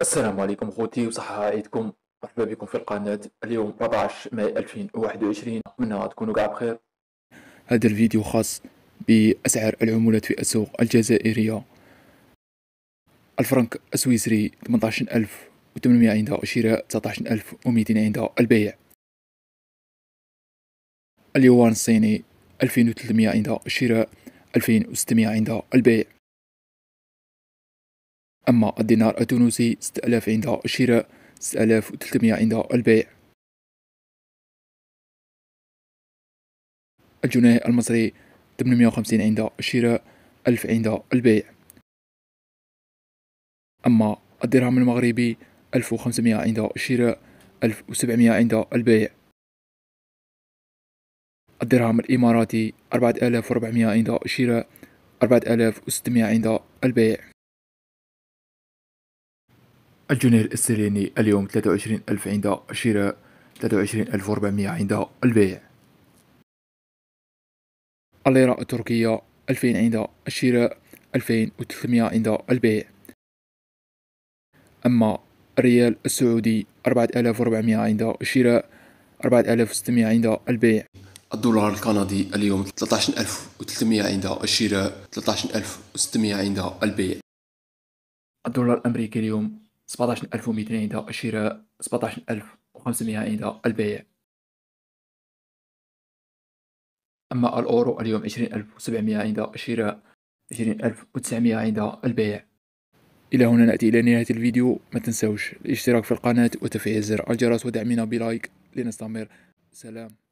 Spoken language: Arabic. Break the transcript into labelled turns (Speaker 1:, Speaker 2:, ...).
Speaker 1: السلام عليكم خوتي وصحة عيدكم مرحبا بكم في القناة اليوم 14 ماي 2021 نتمنى تكونوا كاع بخير هذا الفيديو خاص بأسعار العملات في السوق الجزائرية الفرنك السويسري 18800 عند الشراء 19200 عند البيع اليوان الصيني 2300 عند الشراء 2600 عند البيع أما الدينار التونسي 6000 عند الشراء 6300 عند البيع الجنيه المصري 850 عند الشراء 1000 عند البيع أما الدرهم المغربي 1500 عند الشراء 1700 عند البيع الدرهم الإماراتي 4400 عند الشراء 4600 عند البيع الجنيه الاسترليني اليوم 23000 عند الشراء 23400 عند البيع الليرة التركية 2000 عند الشراء 2300 عند البيع أما الريال السعودي 4400 عند الشراء 4600 عند البيع الدولار الكندي اليوم 13300 عند الشراء 13600 عند البيع الدولار الأمريكي اليوم 17200 عند الشراء 17500 عند البيع أما الأورو اليوم 20700 عند الشراء 20900 عند البيع إلى هنا نأتي إلى نهاية الفيديو ما تنسوش الاشتراك في القناة وتفعيل زر الجرس ودعمنا بلايك لنستمر سلام